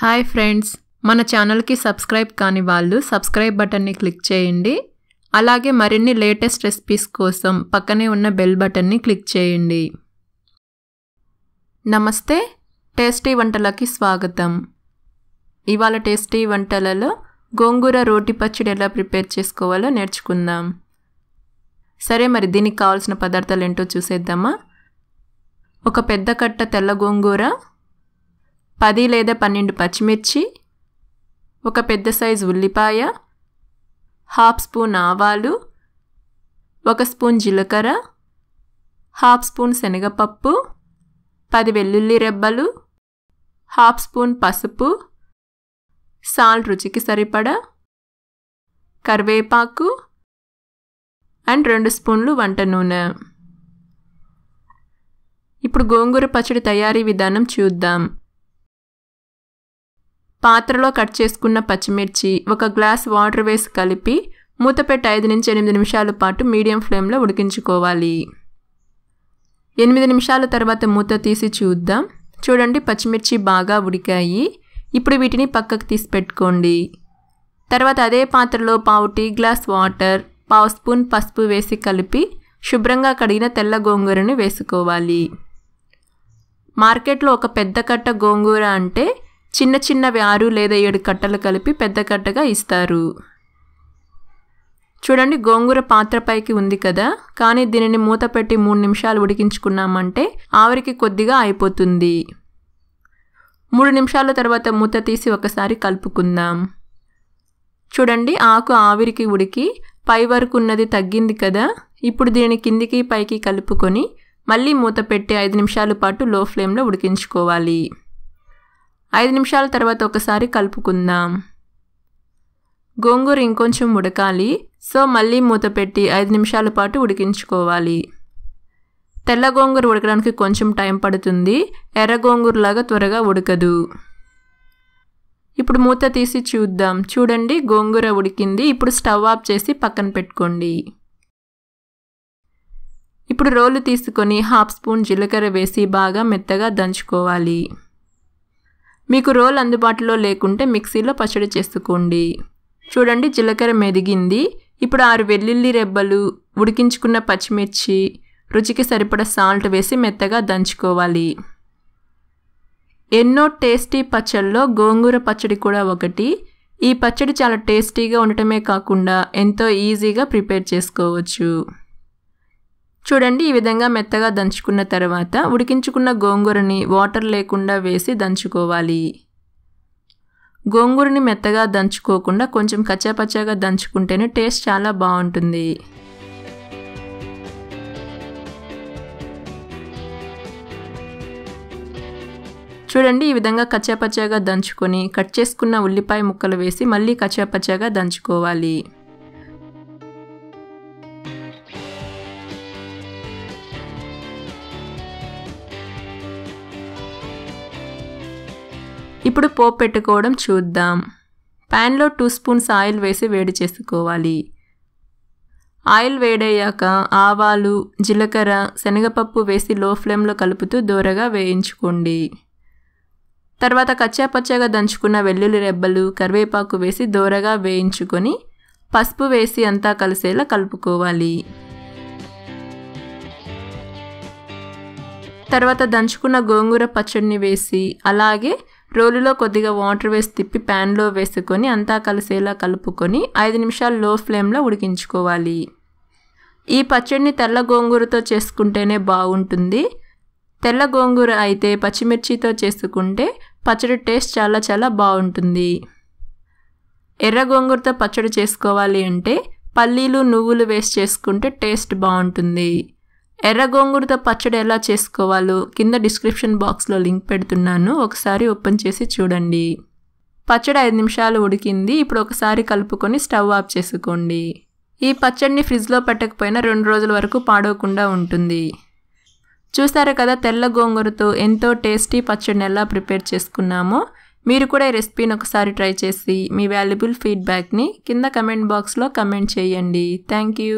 hi friends మన ఛానల్కి subscribe కాని వాళ్ళు సబ్స్క్రైబ్ బటన్ని క్లిక్ చేయండి అలాగే మరిన్ని లేటెస్ట్ రెసిపీస్ కోసం పక్కనే ఉన్న బెల్ బటన్ని క్లిక్ చేయండి నమస్తే టేస్టీ వంటలకి స్వాగతం ఇవాళ టేస్టీ వంటలలో గోంగూర రోటి పచ్చడి ఎలా ప్రిపేర్ చేసుకోవాలో నేర్చుకుందాం సరే మరి దీనికి కావాల్సిన పదార్థాలు ఏంటో చూసేద్దామా ఒక పెద్ద కట్ట తెల్ల గోంగూర పది లేదా పన్నెండు పచ్చిమిర్చి ఒక పెద్ద సైజు ఉల్లిపాయ హాఫ్ స్పూన్ ఆవాలు ఒక స్పూన్ జీలకర్ర హాఫ్ స్పూన్ శనగపప్పు పది వెల్లుల్లి రెబ్బలు హాఫ్ స్పూన్ పసుపు సాల్ట్ రుచికి సరిపడ కరివేపాకు అండ్ రెండు స్పూన్లు వంట నూనె ఇప్పుడు గోంగూర పచ్చడి తయారీ విధానం చూద్దాం పాత్రలో కట్ చేసుకున్న పచ్చిమిర్చి ఒక గ్లాస్ వాటర్ వేసి కలిపి మూత పెట్టి ఐదు నుంచి ఎనిమిది నిమిషాల పాటు మీడియం ఫ్లేమ్లో ఉడికించుకోవాలి ఎనిమిది నిమిషాల తర్వాత మూత తీసి చూద్దాం చూడండి పచ్చిమిర్చి బాగా ఉడికాయి ఇప్పుడు వీటిని పక్కకు తీసి పెట్టుకోండి తర్వాత అదే పాత్రలో పావు టీ గ్లాస్ వాటర్ పావు స్పూన్ పసుపు వేసి కలిపి శుభ్రంగా కడిగిన తెల్ల గోంగూరను వేసుకోవాలి మార్కెట్లో ఒక పెద్ద కట్ట గోంగూర అంటే చిన్న చిన్నవి ఆరు లేదా ఏడు కట్టలు కలిపి పెద్ద కట్టగా ఇస్తారు చూడండి గోంగూర పాత్ర పైకి ఉంది కదా కానీ దీనిని మూత పెట్టి మూడు నిమిషాలు ఉడికించుకున్నామంటే ఆవిరికి కొద్దిగా అయిపోతుంది మూడు నిమిషాల తర్వాత మూత తీసి ఒకసారి కలుపుకుందాం చూడండి ఆకు ఆవిరికి ఉడికి పై వరకు ఉన్నది తగ్గింది కదా ఇప్పుడు దీనిని కిందికి పైకి కలుపుకొని మళ్ళీ మూత పెట్టి ఐదు నిమిషాల పాటు లో ఫ్లేమ్లో ఉడికించుకోవాలి ఐదు నిమిషాల తర్వాత ఒకసారి కలుపుకుందాం గోంగూర ఇంకొంచెం ఉడకాలి సో మళ్ళీ మూత పెట్టి ఐదు నిమిషాల పాటు ఉడికించుకోవాలి తెల్ల గోంగూర ఉడకడానికి కొంచెం టైం పడుతుంది ఎర్ర గోంగూరలాగా త్వరగా ఉడకదు ఇప్పుడు మూత తీసి చూద్దాం చూడండి గోంగూర ఉడికింది ఇప్పుడు స్టవ్ ఆఫ్ చేసి పక్కన పెట్టుకోండి ఇప్పుడు రోలు తీసుకొని హాఫ్ స్పూన్ జీలకర్ర వేసి బాగా మెత్తగా దంచుకోవాలి మీకు రోల్ అందుబాటులో లేకుంటే మిక్సీలో పచ్చడి చేసుకోండి చూడండి జీలకర్ర మెదిగింది ఇప్పుడు ఆరు వెల్లుల్లి రెబ్బలు ఉడికించుకున్న పచ్చిమిర్చి రుచికి సరిపడ సాల్ట్ వేసి మెత్తగా దంచుకోవాలి ఎన్నో టేస్టీ పచ్చళ్ళలో గోంగూర పచ్చడి కూడా ఒకటి ఈ పచ్చడి చాలా టేస్టీగా ఉండటమే కాకుండా ఎంతో ఈజీగా ప్రిపేర్ చేసుకోవచ్చు చూడండి ఈ విధంగా మెత్తగా దంచుకున్న తర్వాత ఉడికించుకున్న గోంగూరని వాటర్ లేకుండా వేసి దంచుకోవాలి గోంగూరని మెత్తగా దంచుకోకుండా కొంచెం కచ్చాపచ్చాగా దంచుకుంటేనే టేస్ట్ చాలా బాగుంటుంది చూడండి ఈ విధంగా కచ్చాపచ్చాగా దంచుకొని కట్ చేసుకున్న ఉల్లిపాయ ముక్కలు వేసి మళ్ళీ కచ్చాపచ్చాగా దంచుకోవాలి ఇప్పుడు పోపు పెట్టుకోవడం చూద్దాం ప్యాన్లో టూ స్పూన్స్ ఆయిల్ వేసి వేడి చేసుకోవాలి ఆయిల్ వేడయ్యాక ఆవాలు జీలకర్ర శనగపప్పు వేసి లో ఫ్లేమ్లో కలుపుతూ దూరగా వేయించుకోండి తర్వాత కచ్చాపచ్చాగా దంచుకున్న వెల్లుల్లి రెబ్బలు కరివేపాకు వేసి దూరగా వేయించుకొని పసుపు వేసి అంతా కలిసేలా కలుపుకోవాలి తర్వాత దంచుకున్న గోంగూర పచ్చడిని వేసి అలాగే రోలులో కొద్దిగా వాటర్ వేసి తిప్పి ప్యాన్లో వేసుకొని అంతా కలిసేలా కలుపుకొని ఐదు నిమిషాలు లో ఫ్లేమ్లో ఉడికించుకోవాలి ఈ పచ్చడిని తెల్ల గోంగూరతో చేసుకుంటేనే బాగుంటుంది తెల్ల గోంగూర అయితే పచ్చిమిర్చితో చేసుకుంటే పచ్చడి టేస్ట్ చాలా చాలా బాగుంటుంది ఎర్ర గోంగూరతో పచ్చడి చేసుకోవాలి అంటే పల్లీలు నువ్వులు వేసి చేసుకుంటే టేస్ట్ బాగుంటుంది ఎర్ర గోంగూరతో పచ్చడి ఎలా చేసుకోవాలో కింద డిస్క్రిప్షన్ బాక్స్లో లింక్ పెడుతున్నాను ఒకసారి ఓపెన్ చేసి చూడండి పచ్చడి ఐదు నిమిషాలు ఉడికింది ఇప్పుడు ఒకసారి కలుపుకొని స్టవ్ ఆఫ్ చేసుకోండి ఈ పచ్చడిని ఫ్రిడ్జ్లో పెట్టకపోయినా రెండు రోజుల వరకు పాడవకుండా ఉంటుంది చూసారా కదా తెల్ల గోంగూరతో ఎంతో టేస్టీ పచ్చడిని ఎలా ప్రిపేర్ చేసుకున్నామో మీరు కూడా ఈ రెసిపీని ఒకసారి ట్రై చేసి మీ వాల్యుబుల్ ఫీడ్బ్యాక్ని కింద కమెంట్ బాక్స్లో కమెంట్ చేయండి థ్యాంక్ యూ